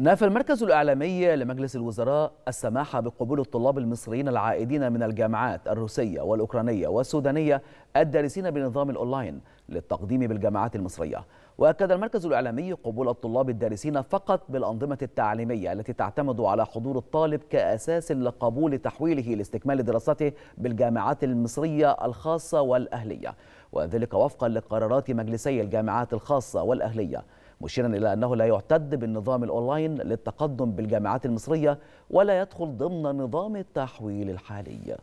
نفى المركز الإعلامي لمجلس الوزراء السماح بقبول الطلاب المصريين العائدين من الجامعات الروسية والأوكرانية والسودانية الدارسين بنظام الأونلاين للتقديم بالجامعات المصرية وأكد المركز الإعلامي قبول الطلاب الدارسين فقط بالأنظمة التعليمية التي تعتمد على حضور الطالب كأساس لقبول تحويله لاستكمال دراسته بالجامعات المصرية الخاصة والأهلية وذلك وفقا لقرارات مجلسي الجامعات الخاصة والأهلية مشيرا إلى أنه لا يعتد بالنظام الأونلاين للتقدم بالجامعات المصرية ولا يدخل ضمن نظام التحويل الحالي